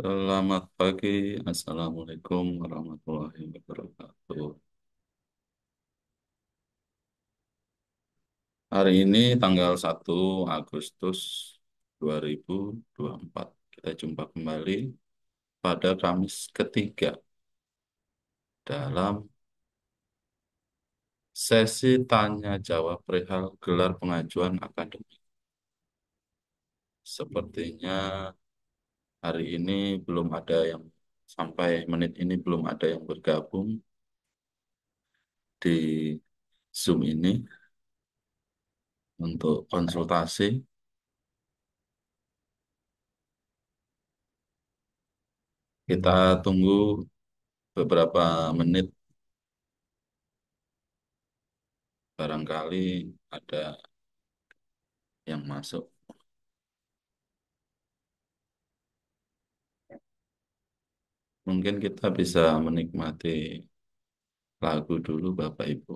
Selamat pagi, Assalamualaikum warahmatullahi wabarakatuh. Hari ini tanggal 1 Agustus 2024. Kita jumpa kembali pada Kamis ketiga dalam sesi tanya jawab perihal gelar pengajuan akademik. Sepertinya hari ini belum ada yang sampai menit ini belum ada yang bergabung di Zoom ini untuk konsultasi. Kita tunggu beberapa menit. Barangkali ada yang masuk. Mungkin kita bisa menikmati lagu dulu Bapak Ibu.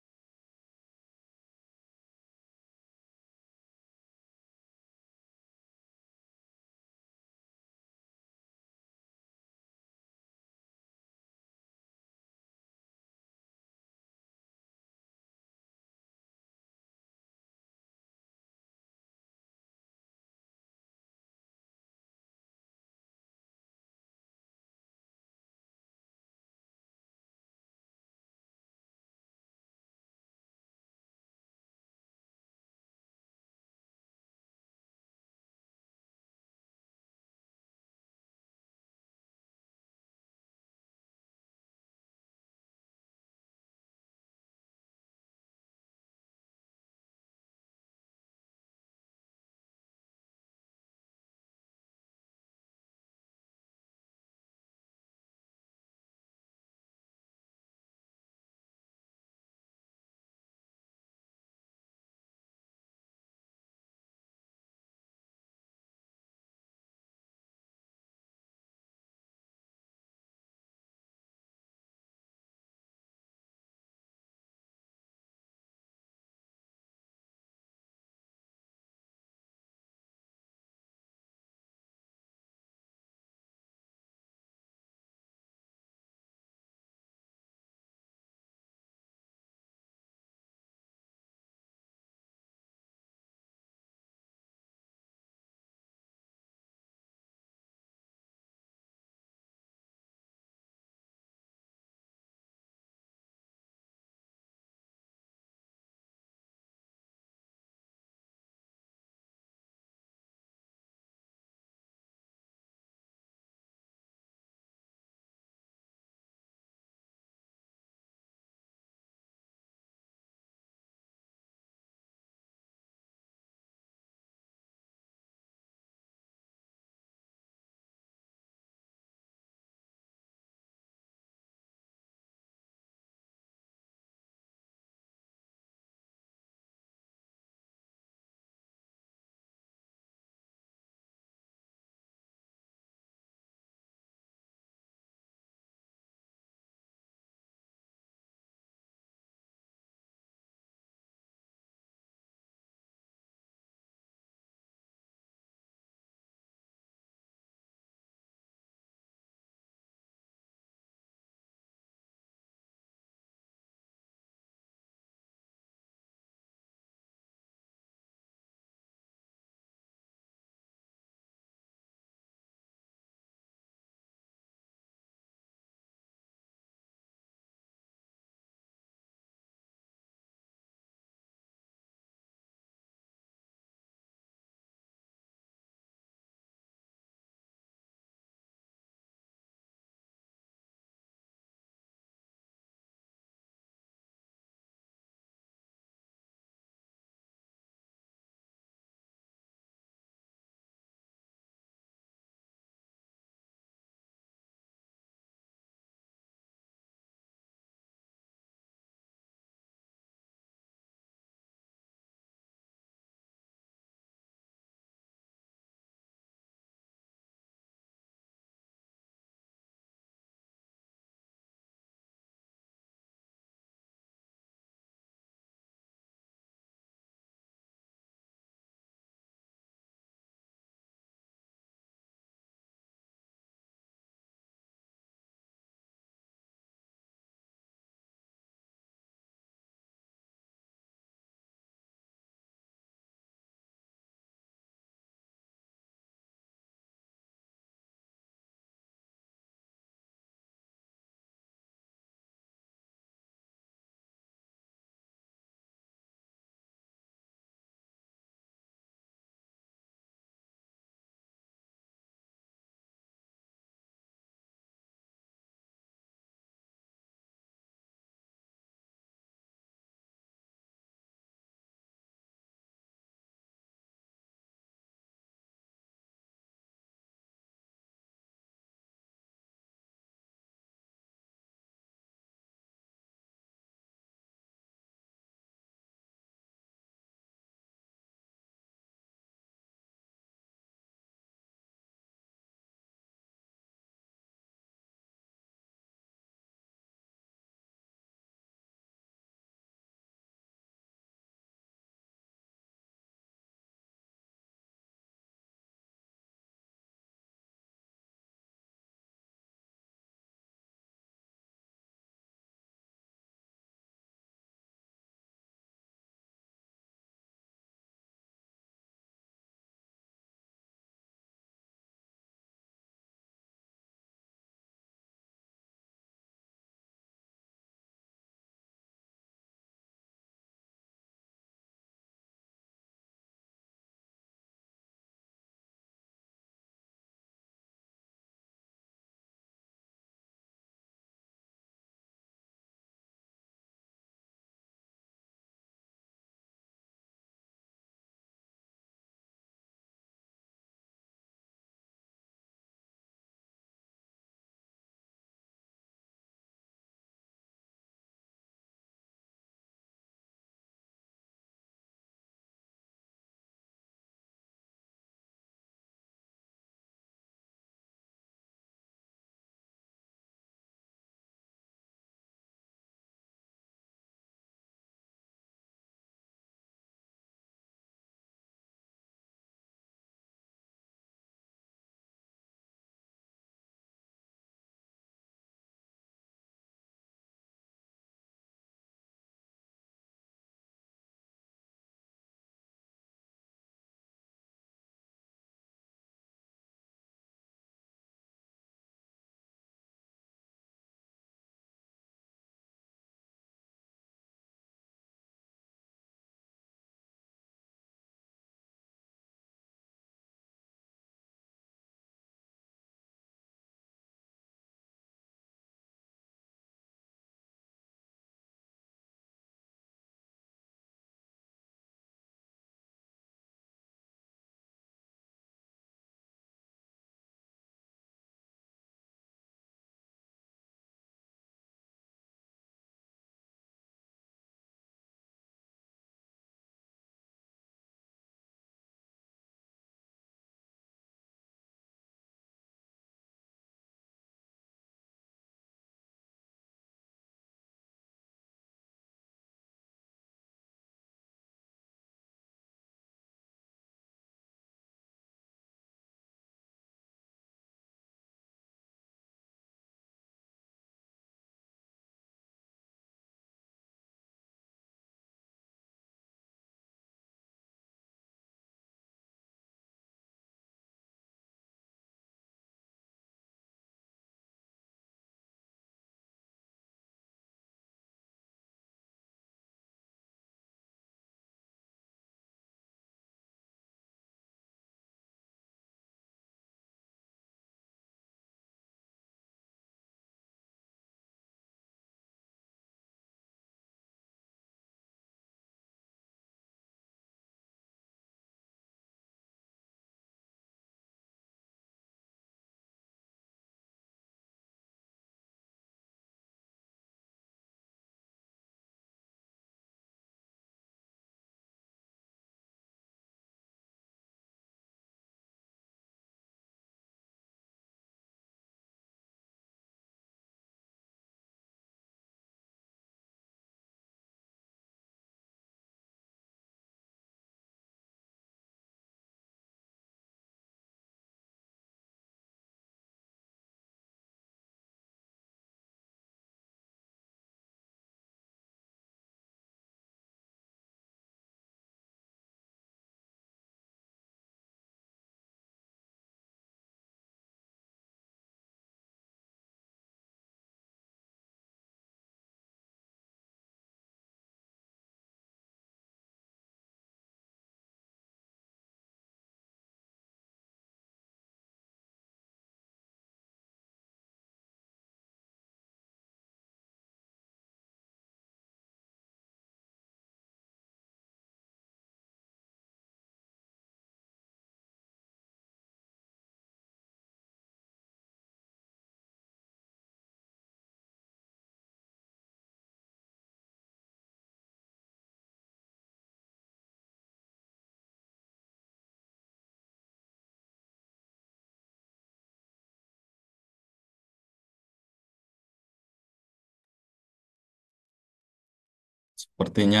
Sepertinya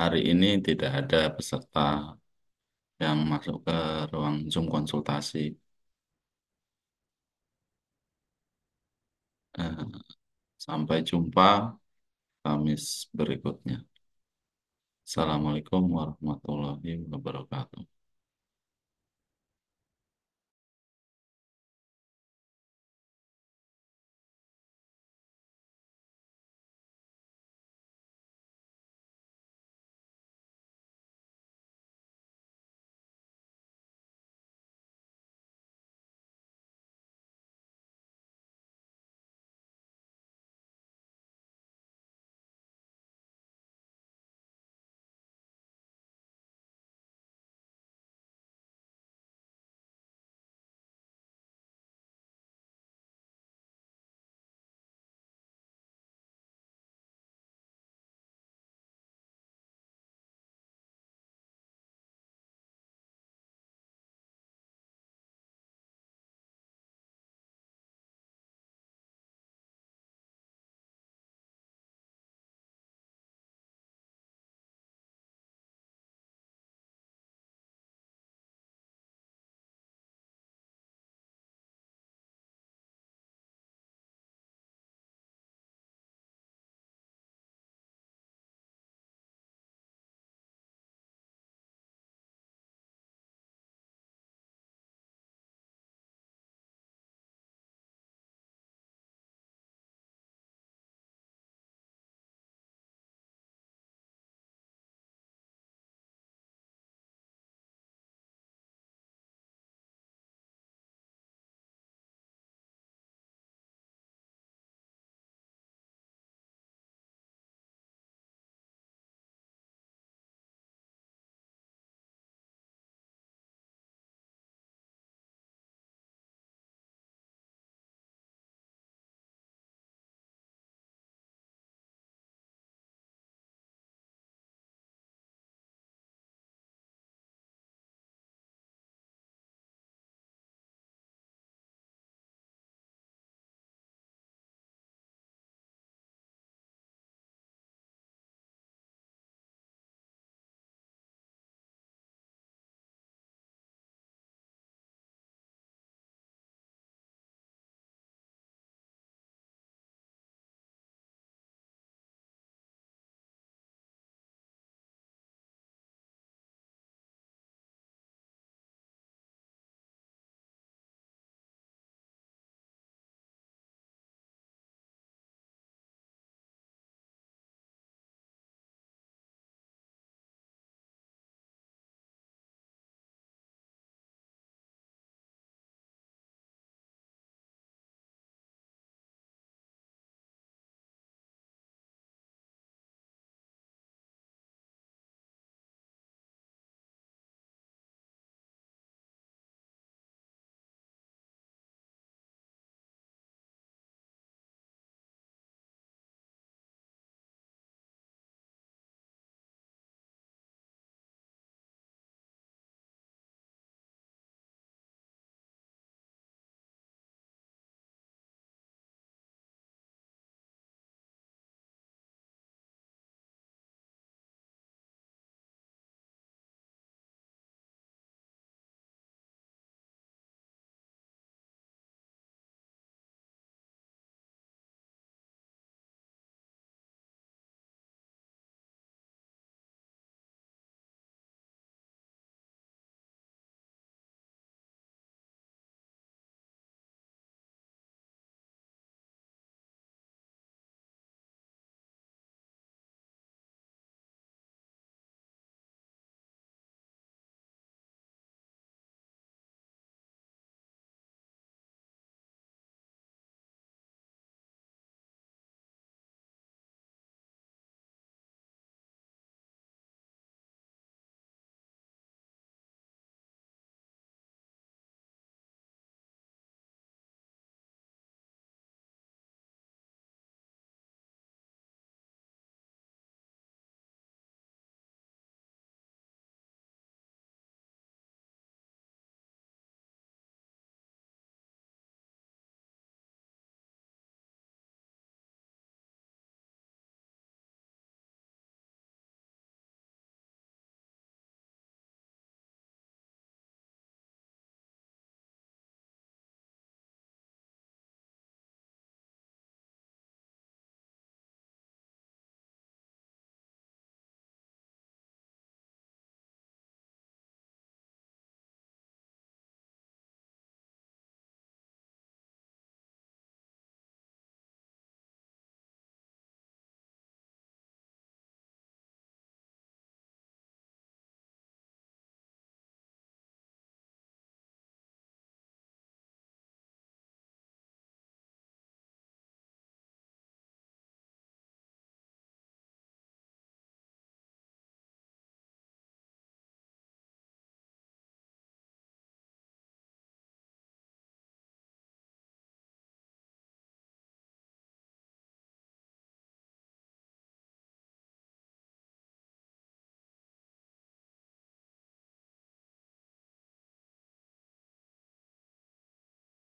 hari ini tidak ada peserta yang masuk ke ruang Zoom konsultasi. Eh, sampai jumpa Kamis berikutnya. Assalamualaikum warahmatullahi wabarakatuh.